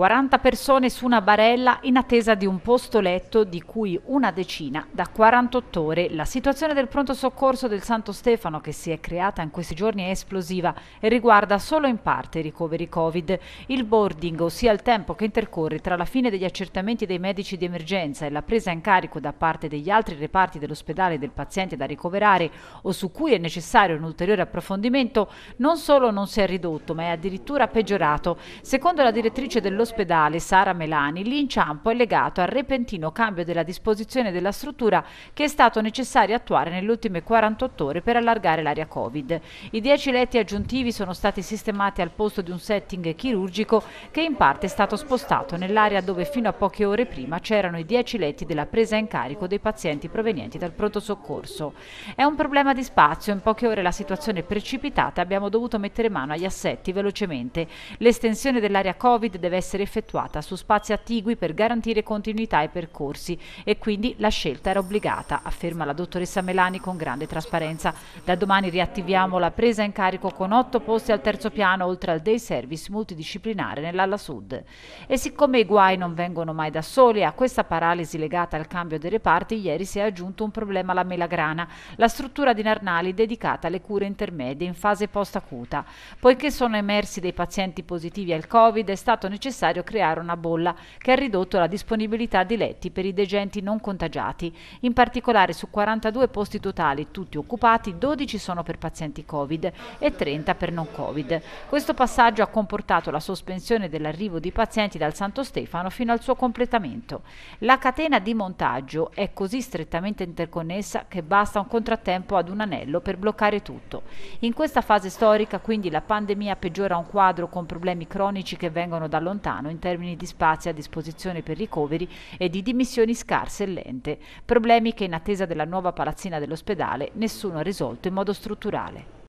40 persone su una barella in attesa di un posto letto di cui una decina da 48 ore. La situazione del pronto soccorso del Santo Stefano che si è creata in questi giorni è esplosiva e riguarda solo in parte i ricoveri Covid. Il boarding, ossia il tempo che intercorre tra la fine degli accertamenti dei medici di emergenza e la presa in carico da parte degli altri reparti dell'ospedale del paziente da ricoverare o su cui è necessario un ulteriore approfondimento, non solo non si è ridotto ma è addirittura peggiorato. Secondo la direttrice dell'ospedale dell'ospedale Sara Melani, l'inciampo è legato al repentino cambio della disposizione della struttura che è stato necessario attuare nelle ultime 48 ore per allargare l'area Covid. I 10 letti aggiuntivi sono stati sistemati al posto di un setting chirurgico che in parte è stato spostato nell'area dove fino a poche ore prima c'erano i 10 letti della presa in carico dei pazienti provenienti dal pronto soccorso. È un problema di spazio, in poche ore la situazione è precipitata e abbiamo dovuto mettere mano agli assetti velocemente. L'estensione dell'area Covid deve essere essere effettuata su spazi attigui per garantire continuità ai percorsi e quindi la scelta era obbligata, afferma la dottoressa Melani con grande trasparenza. Da domani riattiviamo la presa in carico con otto posti al terzo piano oltre al day service multidisciplinare nell'Alla Sud. E siccome i guai non vengono mai da soli, a questa paralisi legata al cambio dei reparti ieri si è aggiunto un problema alla Melagrana, la struttura di Narnali dedicata alle cure intermedie in fase post-acuta. Poiché sono emersi dei pazienti positivi al Covid è stato necessario necessario creare una bolla che ha ridotto la disponibilità di letti per i degenti non contagiati. In particolare su 42 posti totali, tutti occupati, 12 sono per pazienti Covid e 30 per non Covid. Questo passaggio ha comportato la sospensione dell'arrivo di pazienti dal Santo Stefano fino al suo completamento. La catena di montaggio è così strettamente interconnessa che basta un contrattempo ad un anello per bloccare tutto. In questa fase storica quindi la pandemia peggiora un quadro con problemi cronici che vengono da lontano lontano in termini di spazi a disposizione per ricoveri e di dimissioni scarse e lente, problemi che in attesa della nuova palazzina dell'ospedale nessuno ha risolto in modo strutturale.